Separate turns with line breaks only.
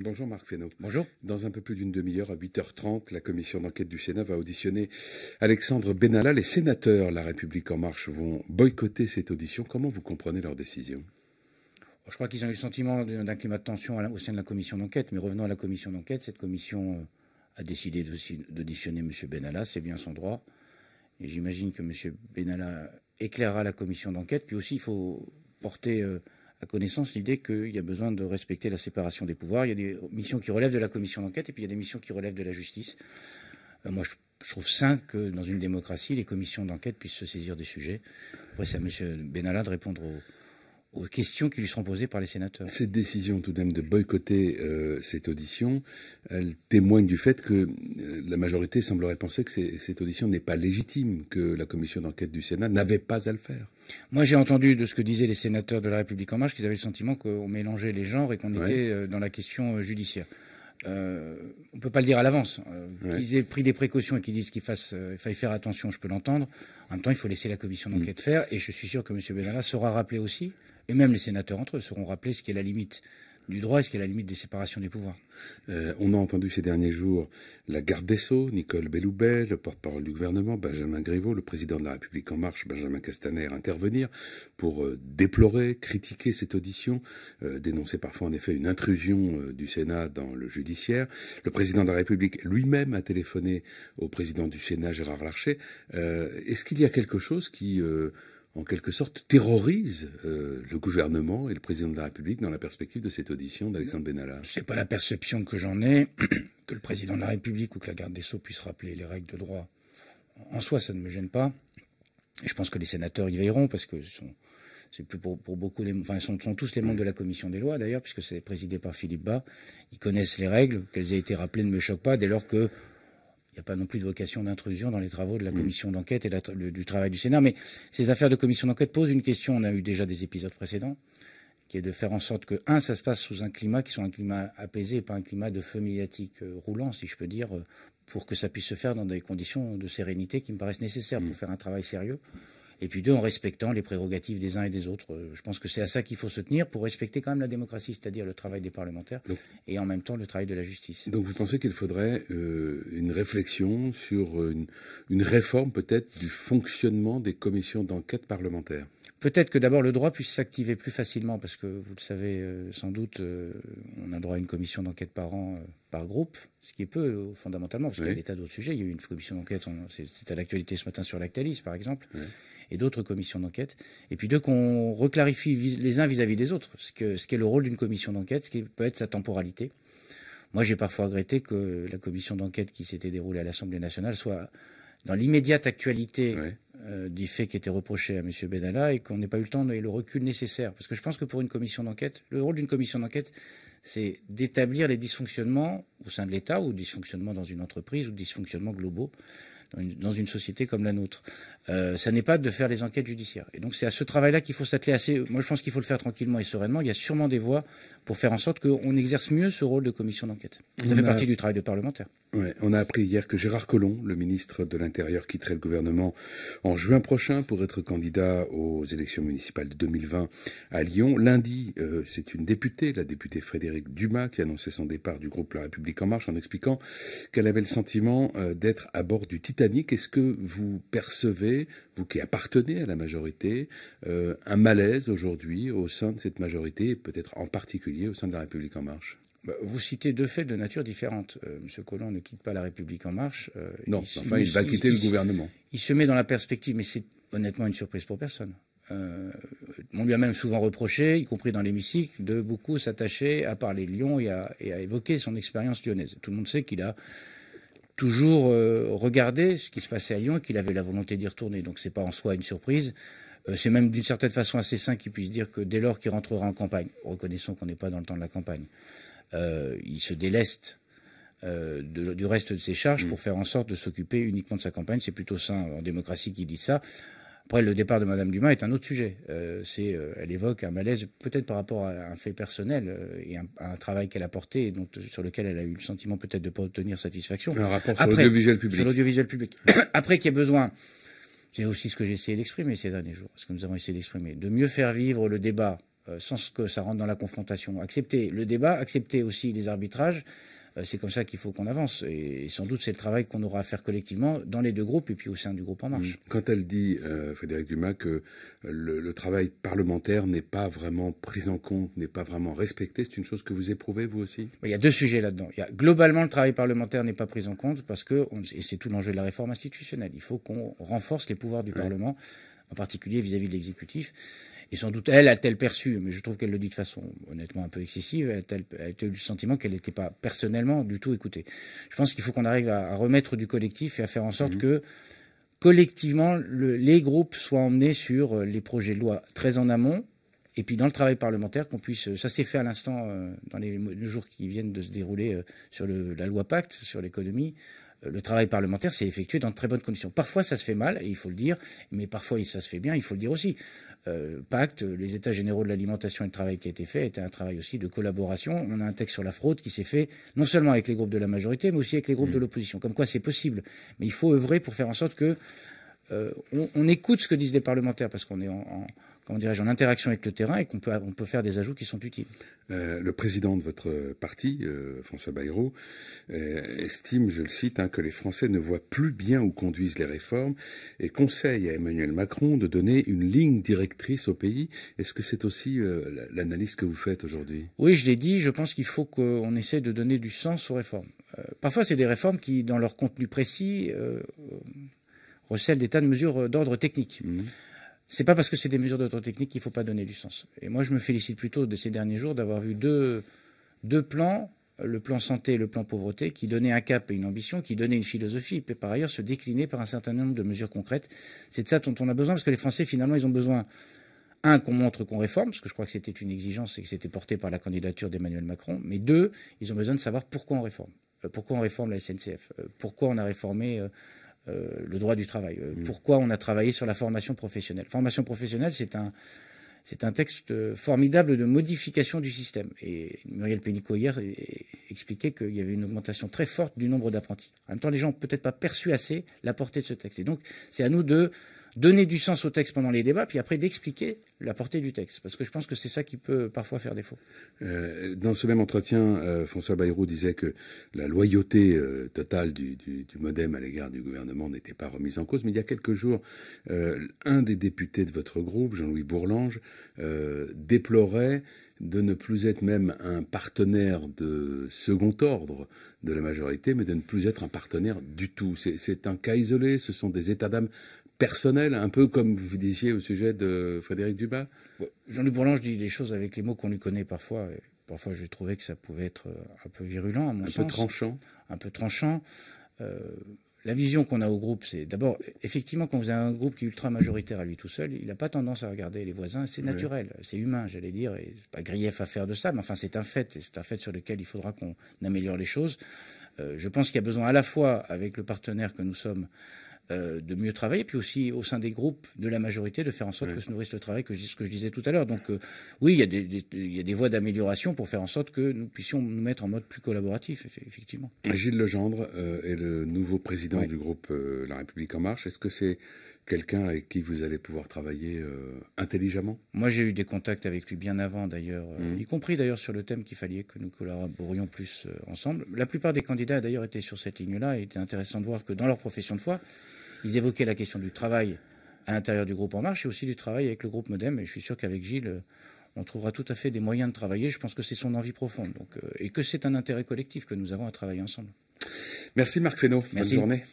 Bonjour Marc Fesneau. Bonjour. Dans un peu plus d'une demi-heure, à 8h30, la commission d'enquête du Sénat va auditionner Alexandre Benalla. Les sénateurs La République En Marche vont boycotter cette audition. Comment vous comprenez leur décision
Je crois qu'ils ont eu le sentiment d'un climat de tension au sein de la commission d'enquête. Mais revenons à la commission d'enquête. Cette commission euh, a décidé d'auditionner M. Benalla. C'est bien son droit. Et j'imagine que M. Benalla éclairera la commission d'enquête. Puis aussi, il faut porter euh, connaissance l'idée qu'il y a besoin de respecter la séparation des pouvoirs. Il y a des missions qui relèvent de la commission d'enquête et puis il y a des missions qui relèvent de la justice. Euh, moi, je, trouve sain que dans une démocratie, les commissions d'enquête puissent se saisir des sujets. Après, c'est à M. Benalla de répondre aux aux questions qui lui seront posées par les sénateurs.
Cette décision tout de même de boycotter euh, cette audition, elle témoigne du fait que euh, la majorité semblerait penser que cette audition n'est pas légitime, que la commission d'enquête du Sénat n'avait pas à le faire. Moi, j'ai entendu
de ce que disaient les sénateurs de la République en marche qu'ils avaient le sentiment qu'on mélangeait les genres et qu'on était euh, dans la question judiciaire. Euh, on ne peut pas le dire à l'avance. Euh, qu'ils aient pris des précautions et qu'ils disent qu'il euh, faille faire attention, je peux l'entendre. En même temps, il faut laisser la commission mm. d'enquête faire. Et je suis sûr que M. Benalla sera rappelé aussi, et même les sénateurs entre eux seront rappelés ce qui est la limite du droit Est-ce qu'il y a la limite des séparations
des pouvoirs euh, On a entendu ces derniers jours la garde des Sceaux, Nicole Belloubet, le porte-parole du gouvernement, Benjamin Griveaux, le président de la République En Marche, Benjamin Castaner, intervenir pour euh, déplorer, critiquer cette audition, euh, dénoncer parfois en effet une intrusion du Sénat dans le judiciaire. Le président de la République lui-même a téléphoné au président du Sénat, Gérard Larcher. Est-ce qu'il y a quelque chose qui en quelque sorte, terrorise euh, le gouvernement et le président de la République dans la perspective de cette audition d'Alexandre Benalla n'est pas
la perception que j'en ai que le président de la République ou que la garde des Sceaux puisse rappeler les règles de droit. En soi, ça ne me gêne pas. je pense que les sénateurs y veilleront parce que sont, plus pour, beaucoup, les, enfin, sont, sont, tous les membres de la commission des lois d'ailleurs, puisque c'est présidé par Philippe Bas. Ils connaissent les règles, qu'elles aient été rappelées ne me choque pas dès lors que il n'y a pas non plus de vocation d'intrusion dans les travaux de la mm. commission d'enquête et du travail du Sénat. Mais ces affaires de commission d'enquête posent une question. On a eu déjà des épisodes précédents, qui est de faire en sorte que, un, ça se passe sous un climat qui soit un climat apaisé et pas un climat de feu médiatique euh, roulant, si je peux dire, euh, pour que ça puisse se faire dans des conditions de sérénité qui me paraissent nécessaires mm. pour faire un travail sérieux et puis deux, en respectant les prérogatives des uns et des autres. Euh, je pense que c'est à ça qu'il faut se tenir pour respecter quand même la démocratie, c'est-à-dire le travail des parlementaires et
en même temps le travail de la justice. Donc vous pensez qu'il faudrait euh, une réflexion sur euh, une réforme peut-être du fonctionnement des commissions d'enquête parlementaires Peut-être que d'abord
le droit puisse s'activer plus facilement, parce que vous le savez euh, sans doute, euh, on a droit à une commission d'enquête par an, euh, par groupe, ce qui est peu fondamentalement, parce qu'il y a des tas d'autres sujets. Il y a eu une commission d'enquête, c'est à l'actualité ce matin sur l'Actalis par exemple, et d'autres commissions d'enquête. Et puis deux, qu'on reclarifie les uns vis-à-vis des autres, ce qu'est ce le rôle d'une commission d'enquête, ce qui peut être sa temporalité. Moi j'ai parfois regretté que la commission d'enquête qui s'était déroulée à l'Assemblée nationale soit dans l'immédiate actualité. Euh, du fait qui était reproché à M. Benalla et qu'on n'ait pas eu le temps et le recul nécessaire. Parce que je pense que pour une commission d'enquête, le rôle d'une commission d'enquête, c'est d'établir les dysfonctionnements au sein de l'État ou dysfonctionnements dans une entreprise ou dysfonctionnements globaux dans une, société comme la nôtre. Euh, ça n'est pas de faire les enquêtes judiciaires. Et donc c'est à ce travail-là qu'il faut s'atteler assez. Moi je pense qu'il faut le faire tranquillement et sereinement. Il y a sûrement des voies pour faire en sorte qu'on exerce mieux ce rôle de commission d'enquête. Ça fait partie du travail de parlementaire
on a appris hier que Gérard Collomb, le ministre de l'Intérieur, quitterait le gouvernement en juin prochain pour être candidat aux élections municipales de 2020 à Lyon. Lundi, euh, c'est une députée, la députée Frédérique Dumas, qui annonçait son départ du groupe La République en marche en expliquant qu'elle avait le sentiment euh, d'être à bord du Titanic. Est-ce que vous percevez, vous qui appartenez à la majorité, euh, un malaise aujourd'hui au sein de cette majorité, peut-être en particulier au sein de La République en marche
bah, vous citez deux faits de nature différente. M. Euh, Monsieur Collomb ne quitte pas la République en marche. Euh, non, il, enfin, il, va quitter le gouvernement. Il se met dans la perspective, mais c'est honnêtement une surprise pour personne. Euh, on lui a même souvent reproché, y compris dans l'hémicycle, de beaucoup s'attacher à parler de Lyon et à, évoquer son expérience lyonnaise. Tout le monde sait qu'il a toujours regardé ce qui se passait à Lyon et qu'il avait la volonté d'y retourner. Donc ce n'est pas en soi une surprise. C'est même d'une certaine façon assez sain qu'il puisse dire que dès lors qu'il rentrera en campagne, reconnaissons qu'on n'est pas dans le temps de la campagne, euh, il se déleste euh, du reste de ses charges mm. pour faire en sorte de s'occuper uniquement de sa campagne. C'est plutôt sain en démocratie qui dit ça. Après, le départ de Madame Dumas est un autre sujet. Euh, elle évoque un malaise, peut-être par rapport à un fait personnel et à un travail qu'elle a porté, et sur lequel elle a eu le sentiment peut-être de ne pas obtenir satisfaction. Un rapport sur l'audiovisuel public. Sur l'audiovisuel public. Après qu'il y ait besoin, c'est aussi ce que j'ai essayé d'exprimer ces derniers jours, ce que nous avons essayé d'exprimer, de mieux faire vivre le débat euh, sans que ça rentre dans la confrontation. Accepter le débat, accepter aussi les arbitrages. Euh, c'est comme ça qu'il faut qu'on avance. Et sans doute, c'est le travail qu'on aura à faire collectivement dans les
deux groupes et puis au sein du groupe En Marche. Mmh. Quand elle dit, euh, Frédéric Dumas, que le, travail parlementaire n'est pas vraiment pris en compte, n'est pas vraiment respecté, c'est une chose que vous éprouvez vous aussi Il y a deux sujets là-dedans. Il y a,
globalement, le travail parlementaire n'est pas pris en compte parce que, et c'est tout l'enjeu de la réforme institutionnelle, il faut qu'on renforce les pouvoirs du Parlement en particulier vis-à-vis de l'exécutif. Et sans doute, elle a-t-elle perçu, mais je trouve qu'elle le dit de façon honnêtement un peu excessive, elle a eu le sentiment qu'elle n'était pas personnellement du tout écoutée. Je pense qu'il faut qu'on arrive à, remettre du collectif et à faire en sorte mhm. que collectivement, les groupes soient emmenés sur euh, les projets de loi très en amont, et puis dans le travail parlementaire qu'on puisse, euh, ça s'est fait à l'instant euh, dans les, jours qui viennent de se dérouler sur la loi Pacte, sur l'économie, le travail parlementaire s'est effectué dans de très bonnes conditions. Parfois, ça se fait mal, et il faut le dire, mais parfois, ça se fait bien, il faut le dire aussi. Euh, pacte, les États généraux de l'alimentation et le travail qui a été fait était un travail aussi de collaboration. On a un texte sur la fraude qui s'est fait non seulement avec les groupes de la majorité, mais aussi avec les groupes de mm. l'opposition. Comme quoi, c'est possible. Mais il faut œuvrer pour faire en sorte qu'on euh, écoute ce que disent les parlementaires, parce qu'on est en comment dirais-je, en interaction avec le terrain et qu'on peut, on peut faire des ajouts qui sont utiles.
Euh, le président de votre parti, euh, François Bayrou, euh, estime, je le cite, hein, que les Français ne voient plus bien où conduisent les réformes et conseille à Emmanuel Macron de donner une ligne directrice au pays. Est-ce que c'est aussi l'analyse que vous faites aujourd'hui
Oui, je l'ai dit, je pense qu'il faut qu'on essaie de donner du sens aux réformes. parfois, c'est des réformes qui, dans leur contenu précis, recèlent des tas de mesures d'ordre technique. Mmh c'est pas parce que c'est des mesures d'autotechnique qu'il ne faut pas donner du sens. Et moi, je me félicite plutôt de ces derniers jours d'avoir vu deux, deux plans, le plan santé et le plan pauvreté, qui donnaient un cap et une ambition, qui donnaient une philosophie, et par ailleurs se décliner par un certain nombre de mesures concrètes. C'est de ça dont on a besoin, parce que les Français, finalement, ils ont besoin, un, qu'on montre qu'on réforme, parce que je crois que c'était une exigence et que c'était porté par la candidature d'Emmanuel Macron, mais deux, ils ont besoin de savoir pourquoi on réforme. Euh, pourquoi on réforme la SNCF euh, Pourquoi on a réformé euh, euh, le droit du travail. Euh, mm. Pourquoi on a travaillé sur la formation professionnelle Formation professionnelle, c'est un, c'est un texte formidable de modification du système. Et Muriel Pénicaud hier expliquait qu'il y avait une augmentation très forte du nombre d'apprentis. En même temps, les gens n'ont peut-être pas perçu assez la portée de ce texte. Et donc, c'est à nous de donner du sens au texte pendant les débats, puis après d'expliquer la portée du texte, parce que je pense que c'est ça qui peut parfois faire défaut.
Euh, dans ce même entretien, euh, François Bayrou disait que la loyauté euh, totale du, du, du, MoDem à l'égard du gouvernement n'était pas remise en cause, mais il y a quelques jours, un des députés de votre groupe, Jean-Louis Bourlange, déplorait de ne plus être même un partenaire de second ordre de la majorité, mais de ne plus être un partenaire du tout. C'est un cas isolé, ce sont des états d'âme personnel, un peu comme vous disiez au sujet de Frédéric Dubas Jean-Luc Bourlange dit les choses avec les mots qu'on lui connaît parfois. parfois, j'ai trouvé que ça pouvait être euh, un
peu virulent, à mon sens. Un peu tranchant. Un peu tranchant. Euh, la vision qu'on a au groupe, c'est d'abord, effectivement, quand vous avez un groupe qui est ultra majoritaire à lui tout seul, il n'a pas tendance à regarder les voisins. C'est naturel, c'est humain, j'allais dire. Et pas grief à faire de ça, mais enfin, c'est un fait. Et c'est un fait sur lequel il faudra qu'on améliore les choses. Euh, je pense qu'il y a besoin à la fois, avec le partenaire que nous sommes, euh, de mieux travailler, puis aussi au sein des groupes de la majorité, de faire en sorte que se nourrisse le travail, que je, ce que je disais tout à l'heure. Donc euh, oui, il y, a des, voies d'amélioration pour faire en sorte que nous puissions nous mettre en mode plus collaboratif, effectivement.
Gilles Legendre euh, est le nouveau président du groupe La République En Marche. Est-ce que c'est quelqu'un avec qui vous allez pouvoir travailler intelligemment Moi, j'ai eu des contacts avec lui bien avant, d'ailleurs, mmh. y compris d'ailleurs sur le
thème qu'il fallait que nous collaborions plus ensemble. La plupart des candidats, d'ailleurs, étaient sur cette ligne-là, Il était intéressant de voir que dans leur profession de foi, ils évoquaient la question du travail à l'intérieur du groupe En Marche et aussi du travail avec le groupe Modem. Et je suis sûr qu'avec Gilles, euh, on trouvera tout à fait des moyens de travailler. Je pense que c'est son envie profonde euh, et que c'est un intérêt collectif que nous avons à travailler ensemble.
Merci Marc Fesneau. Bonne journée.